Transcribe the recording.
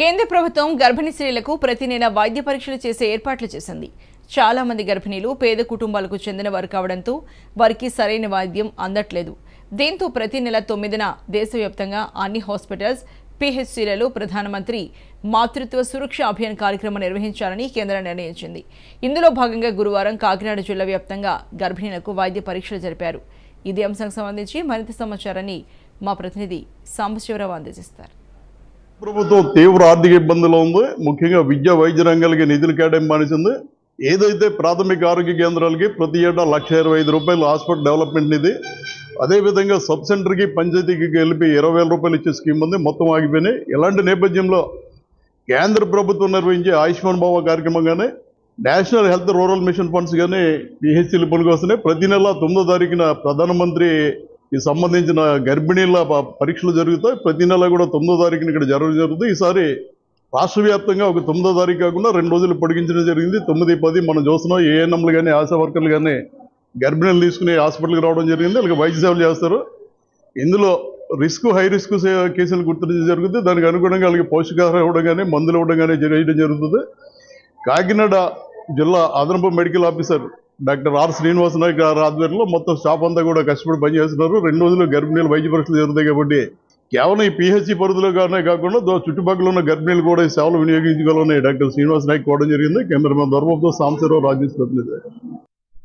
కేంద్ర ప్రభుత్వం గర్భిణీ స్త్రీలకు ప్రతి నెల వైద్య పరీక్షలు చేసే ఏర్పాట్లు చేసింది చాలా మంది గర్భిణీలు పేద కుటుంబాలకు చెందిన వారు కావడంతో వారికి సరైన వైద్యం అందట్లేదు దీంతో ప్రతి నెల తొమ్మిదిన దేశవ్యాప్తంగా అన్ని హాస్పిటల్స్ పిహెచ్సిలలో ప్రధానమంత్రి మాతృత్వ సురక్ష అభియాన్ కార్యక్రమం నిర్వహించాలని కేంద్రం నిర్ణయించింది ఇందులో భాగంగా గురువారం కాకినాడ జిల్లా వ్యాప్తంగా గర్భిణీలకు వైద్య పరీక్షలు జరిపారు ఇదే అంశానికి సంబంధించి మరింత సమాచారాన్ని మా ప్రతినిధి సాంబశివరావు అందజేస్తారు ప్రభుత్వం తీవ్ర ఆర్థిక ఇబ్బందిలో ఉంది ముఖ్యంగా విద్యా వైద్య రంగాలకి నిధులు కేటాయం మానేసింది ఏదైతే ప్రాథమిక ఆరోగ్య కేంద్రాలకి ప్రతి ఏటా లక్ష ఇరవై ఐదు రూపాయలు హాస్పిటల్ డెవలప్మెంట్ నిధి అదేవిధంగా సబ్ సెంటర్కి పంచాయతీకి కలిపి ఇరవై వేల రూపాయలు ఇచ్చే స్కీమ్ ఉంది మొత్తం ఆగిపోయినాయి ఇలాంటి నేపథ్యంలో కేంద్ర ప్రభుత్వం నిర్వహించే ఆయుష్మాన్ భావ కార్యక్రమం కానీ National Health Rural Mission funds కానీ పిహెచ్సీలు పనికొస్తున్నాయి ప్రతి నెల తొమ్మిదో తారీఖున ప్రధానమంత్రి ఈ సంబంధించిన గర్భిణీల పరీక్షలు జరుగుతాయి ప్రతి నెల కూడా తొమ్మిదో తారీఖున ఇక్కడ జరగడం జరుగుతుంది ఈసారి రాష్ట్ర వ్యాప్తంగా ఒక తొమ్మిదో తారీఖు కాకుండా రెండు రోజులు పొడిగించడం జరిగింది తొమ్మిది పది మనం చూస్తున్నాం ఏఎన్ఎంలు కానీ ఆశా వర్కర్లు కానీ గర్భిణీలు తీసుకుని హాస్పిటల్కి రావడం జరిగింది అలాగే వైద్య సేవలు చేస్తారు ఇందులో రిస్క్ హై రిస్క్ కేసులు గుర్తించడం జరుగుతుంది దానికి అనుగుణంగా అలాగే పోషకాహారం ఇవ్వడం కానీ మందులు ఇవ్వడం కానీ చేయడం జరుగుతుంది కాకినాడ జిల్లా అదనపు medical officer doctor R Nayak గారి ఆధ్వర్యంలో మొత్తం స్టాఫ్ అంతా కూడా కష్టపడి పనిచేస్తున్నారు రెండు రోజులు గర్భిణీలు వైద్య పరీక్షలు జరుగుతాయి కాబట్టి కేవలం ఈ పరిధిలో పరిధిలోనే కాకుండా చుట్టుపక్కల ఉన్న గర్భిణీలు కూడా ఈ సేవలు వినియోగించగలని డాక్టర్ శ్రీనివాస్ నాయక్ కోవడం జరిగింది కెమెరామెన్ ధర్మంతో సాంబశివరావు రాజ్యం ప్రతినిధి